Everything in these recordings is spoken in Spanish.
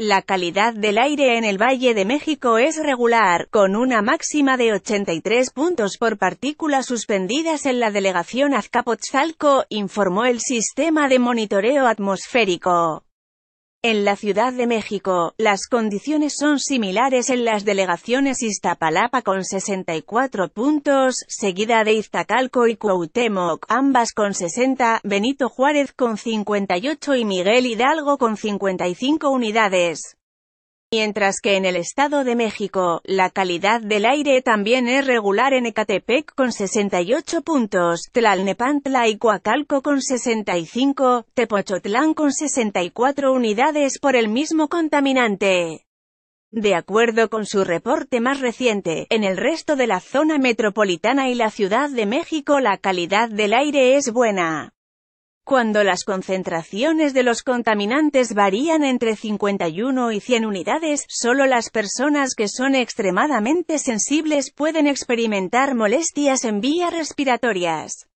La calidad del aire en el Valle de México es regular, con una máxima de 83 puntos por partícula suspendidas en la delegación Azcapotzalco, informó el Sistema de Monitoreo Atmosférico. En la Ciudad de México, las condiciones son similares en las delegaciones Iztapalapa con 64 puntos, seguida de Iztacalco y Cuautemoc ambas con 60, Benito Juárez con 58 y Miguel Hidalgo con 55 unidades. Mientras que en el Estado de México, la calidad del aire también es regular en Ecatepec con 68 puntos, Tlalnepantla y Coacalco con 65, Tepochotlán con 64 unidades por el mismo contaminante. De acuerdo con su reporte más reciente, en el resto de la zona metropolitana y la Ciudad de México la calidad del aire es buena cuando las concentraciones de los contaminantes varían entre 51 y 100 unidades, solo las personas que son extremadamente sensibles pueden experimentar molestias en vías respiratorias.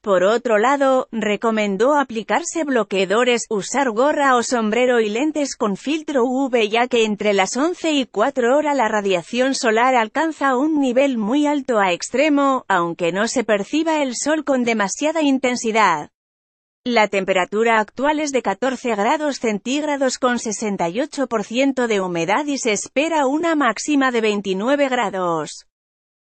Por otro lado, recomendó aplicarse bloqueadores, usar gorra o sombrero y lentes con filtro UV ya que entre las 11 y 4 horas la radiación solar alcanza un nivel muy alto a extremo, aunque no se perciba el sol con demasiada intensidad. La temperatura actual es de 14 grados centígrados con 68% de humedad y se espera una máxima de 29 grados.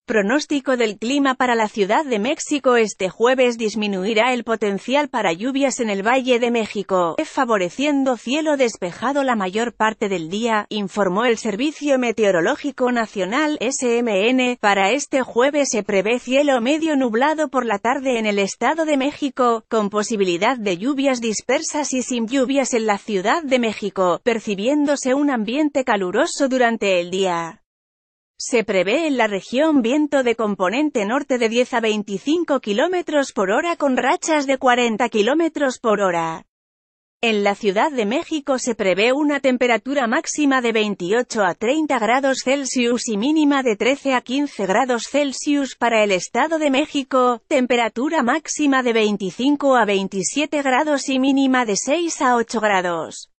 Pronóstico del clima para la Ciudad de México Este jueves disminuirá el potencial para lluvias en el Valle de México, favoreciendo cielo despejado la mayor parte del día, informó el Servicio Meteorológico Nacional SMN. Para este jueves se prevé cielo medio nublado por la tarde en el Estado de México, con posibilidad de lluvias dispersas y sin lluvias en la Ciudad de México, percibiéndose un ambiente caluroso durante el día. Se prevé en la región viento de componente norte de 10 a 25 km por hora con rachas de 40 km por hora. En la Ciudad de México se prevé una temperatura máxima de 28 a 30 grados Celsius y mínima de 13 a 15 grados Celsius para el Estado de México, temperatura máxima de 25 a 27 grados y mínima de 6 a 8 grados.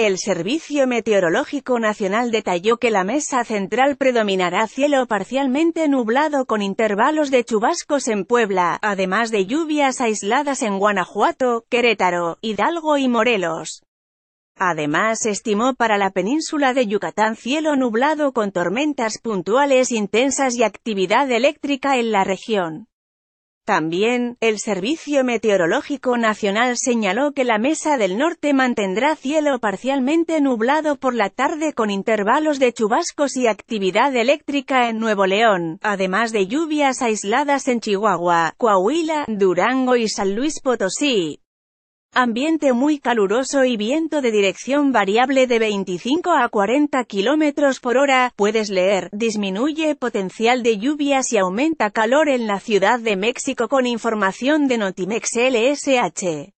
El Servicio Meteorológico Nacional detalló que la mesa central predominará cielo parcialmente nublado con intervalos de chubascos en Puebla, además de lluvias aisladas en Guanajuato, Querétaro, Hidalgo y Morelos. Además estimó para la península de Yucatán cielo nublado con tormentas puntuales intensas y actividad eléctrica en la región. También, el Servicio Meteorológico Nacional señaló que la Mesa del Norte mantendrá cielo parcialmente nublado por la tarde con intervalos de chubascos y actividad eléctrica en Nuevo León, además de lluvias aisladas en Chihuahua, Coahuila, Durango y San Luis Potosí. Ambiente muy caluroso y viento de dirección variable de 25 a 40 km por hora, puedes leer, disminuye potencial de lluvias y aumenta calor en la Ciudad de México con información de Notimex LSH.